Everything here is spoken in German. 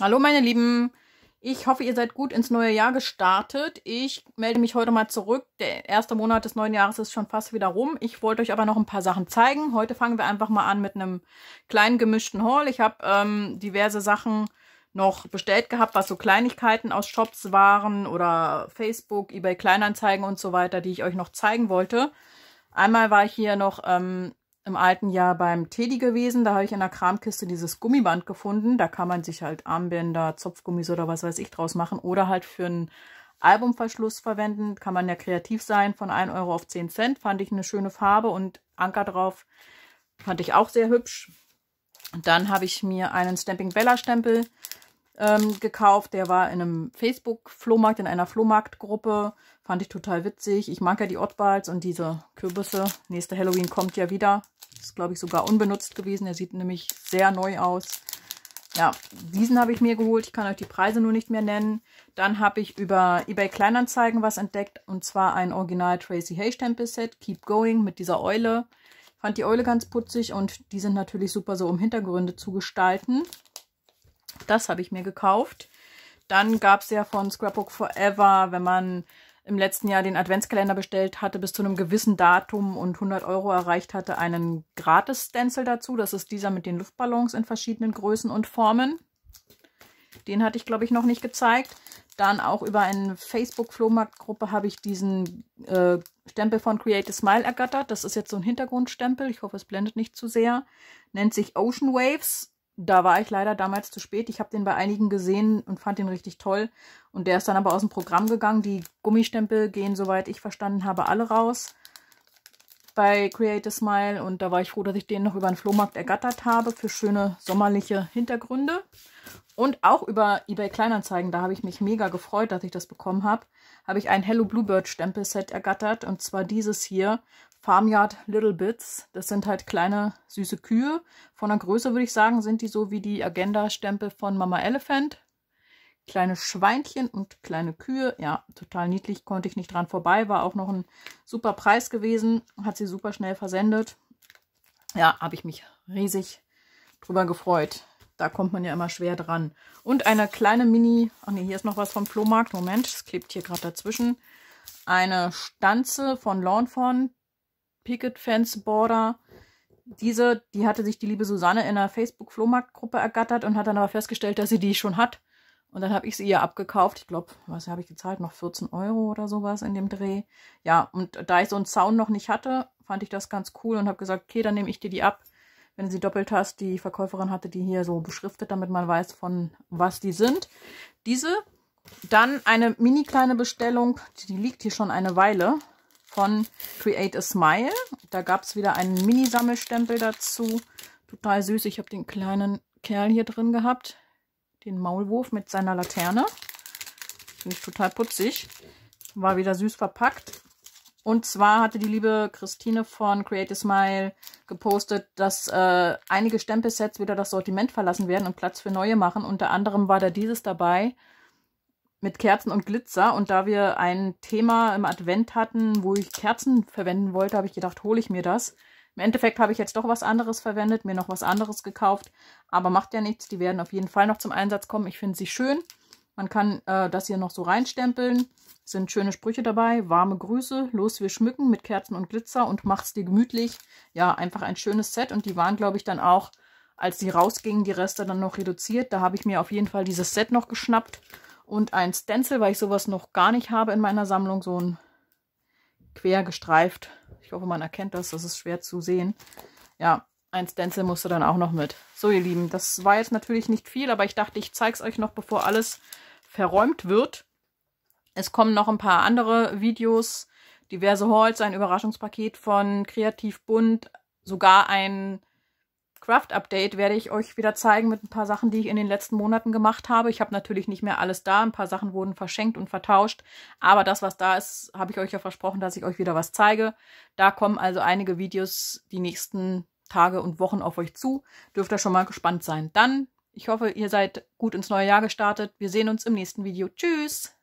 Hallo meine Lieben, ich hoffe, ihr seid gut ins neue Jahr gestartet. Ich melde mich heute mal zurück. Der erste Monat des neuen Jahres ist schon fast wieder rum. Ich wollte euch aber noch ein paar Sachen zeigen. Heute fangen wir einfach mal an mit einem kleinen gemischten Haul. Ich habe ähm, diverse Sachen noch bestellt gehabt, was so Kleinigkeiten aus Shops waren oder Facebook, eBay Kleinanzeigen und so weiter, die ich euch noch zeigen wollte. Einmal war ich hier noch ähm, im alten Jahr beim Teddy gewesen. Da habe ich in der Kramkiste dieses Gummiband gefunden. Da kann man sich halt Armbänder, Zopfgummis oder was weiß ich draus machen. Oder halt für einen Albumverschluss verwenden. Kann man ja kreativ sein. Von 1 Euro auf 10 Cent. Fand ich eine schöne Farbe und Anker drauf. Fand ich auch sehr hübsch. Und dann habe ich mir einen Stamping Bella Stempel ähm, gekauft. Der war in einem Facebook-Flohmarkt, in einer Flohmarktgruppe. Fand ich total witzig. Ich mag ja die Ottballs und diese Kürbisse. Nächste Halloween kommt ja wieder ist, glaube ich, sogar unbenutzt gewesen. Der sieht nämlich sehr neu aus. Ja, diesen habe ich mir geholt. Ich kann euch die Preise nur nicht mehr nennen. Dann habe ich über eBay Kleinanzeigen was entdeckt. Und zwar ein Original Tracy Hay Stempel Set. Keep Going mit dieser Eule. Ich Fand die Eule ganz putzig und die sind natürlich super so, um Hintergründe zu gestalten. Das habe ich mir gekauft. Dann gab es ja von Scrapbook Forever, wenn man im letzten Jahr den Adventskalender bestellt hatte, bis zu einem gewissen Datum und 100 Euro erreicht hatte, einen Gratis-Stencil dazu. Das ist dieser mit den Luftballons in verschiedenen Größen und Formen. Den hatte ich, glaube ich, noch nicht gezeigt. Dann auch über eine Facebook-Flohmarktgruppe habe ich diesen äh, Stempel von Create a Smile ergattert. Das ist jetzt so ein Hintergrundstempel. Ich hoffe, es blendet nicht zu sehr. Nennt sich Ocean Waves da war ich leider damals zu spät. Ich habe den bei einigen gesehen und fand den richtig toll. Und der ist dann aber aus dem Programm gegangen. Die Gummistempel gehen, soweit ich verstanden habe, alle raus bei Create a Smile. Und da war ich froh, dass ich den noch über den Flohmarkt ergattert habe für schöne sommerliche Hintergründe. Und auch über eBay Kleinanzeigen, da habe ich mich mega gefreut, dass ich das bekommen habe, habe ich ein Hello Bluebird Stempelset ergattert. Und zwar dieses hier Farmyard Little Bits. Das sind halt kleine süße Kühe. Von der Größe würde ich sagen, sind die so wie die Agenda-Stempel von Mama Elephant. Kleine Schweinchen und kleine Kühe. Ja, total niedlich, konnte ich nicht dran vorbei. War auch noch ein super Preis gewesen. Hat sie super schnell versendet. Ja, habe ich mich riesig drüber gefreut. Da kommt man ja immer schwer dran. Und eine kleine Mini... Ach nee, hier ist noch was vom Flohmarkt. Moment, es klebt hier gerade dazwischen. Eine Stanze von Lawn Picket Fence Border. Diese, die hatte sich die liebe Susanne in einer Facebook-Flohmarktgruppe ergattert und hat dann aber festgestellt, dass sie die schon hat. Und dann habe ich sie ihr abgekauft. Ich glaube, was habe ich gezahlt? Noch 14 Euro oder sowas in dem Dreh. Ja, und da ich so einen Zaun noch nicht hatte, fand ich das ganz cool und habe gesagt, okay, dann nehme ich dir die ab. Wenn du sie doppelt hast, die Verkäuferin hatte die hier so beschriftet, damit man weiß, von was die sind. Diese, dann eine mini kleine Bestellung, die liegt hier schon eine Weile von Create a Smile. Da gab es wieder einen Mini-Sammelstempel dazu. Total süß. Ich habe den kleinen Kerl hier drin gehabt. Den Maulwurf mit seiner Laterne. Finde ich total putzig. War wieder süß verpackt. Und zwar hatte die liebe Christine von Create a Smile gepostet, dass äh, einige Stempelsets wieder das Sortiment verlassen werden und Platz für neue machen. Unter anderem war da dieses dabei mit Kerzen und Glitzer. Und da wir ein Thema im Advent hatten, wo ich Kerzen verwenden wollte, habe ich gedacht, hole ich mir das. Im Endeffekt habe ich jetzt doch was anderes verwendet, mir noch was anderes gekauft. Aber macht ja nichts, die werden auf jeden Fall noch zum Einsatz kommen. Ich finde sie schön. Man kann äh, das hier noch so reinstempeln. Es Sind schöne Sprüche dabei. Warme Grüße. Los, wir schmücken mit Kerzen und Glitzer und mach's dir gemütlich. Ja, einfach ein schönes Set. Und die waren, glaube ich, dann auch, als sie rausgingen, die Reste dann noch reduziert. Da habe ich mir auf jeden Fall dieses Set noch geschnappt und ein Stencil, weil ich sowas noch gar nicht habe in meiner Sammlung. So ein quer gestreift. Ich hoffe, man erkennt das. Das ist schwer zu sehen. Ja, ein Stencil musste dann auch noch mit. So, ihr Lieben, das war jetzt natürlich nicht viel, aber ich dachte, ich zeige es euch noch, bevor alles verräumt wird. Es kommen noch ein paar andere Videos, diverse Hauls, ein Überraschungspaket von Kreativ Bunt, sogar ein Craft-Update werde ich euch wieder zeigen mit ein paar Sachen, die ich in den letzten Monaten gemacht habe. Ich habe natürlich nicht mehr alles da. Ein paar Sachen wurden verschenkt und vertauscht. Aber das, was da ist, habe ich euch ja versprochen, dass ich euch wieder was zeige. Da kommen also einige Videos die nächsten Tage und Wochen auf euch zu. Dürft ihr schon mal gespannt sein. Dann, ich hoffe, ihr seid gut ins neue Jahr gestartet. Wir sehen uns im nächsten Video. Tschüss!